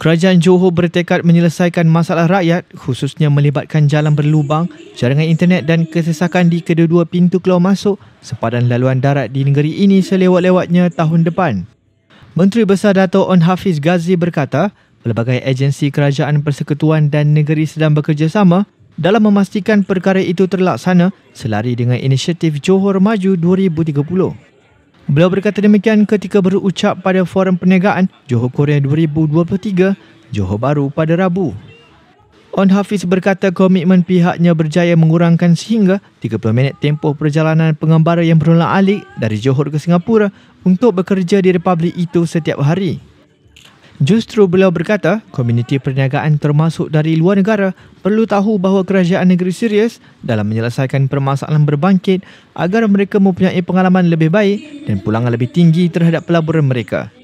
Kerajaan Johor bertekad menyelesaikan masalah rakyat khususnya melibatkan jalan berlubang, jaringan internet dan kesesakan di kedua-dua pintu keluar masuk sepadan laluan darat di negeri ini selewat-lewatnya tahun depan. Menteri Besar Dato' On Hafiz Ghazi berkata, pelbagai agensi kerajaan persekutuan dan negeri sedang bekerjasama dalam memastikan perkara itu terlaksana selari dengan inisiatif Johor Maju 2030. Beliau berkata demikian ketika berucap pada Forum Perniagaan Johor Korea 2023, Johor Baru pada Rabu. On Hafiz berkata komitmen pihaknya berjaya mengurangkan sehingga 30 minit tempoh perjalanan pengembara yang berulang alik dari Johor ke Singapura untuk bekerja di Republik itu setiap hari. Justru beliau berkata, komuniti perniagaan termasuk dari luar negara perlu tahu bahawa kerajaan negeri serius dalam menyelesaikan permasalahan berbangkit agar mereka mempunyai pengalaman lebih baik dan pulangan lebih tinggi terhadap pelaburan mereka.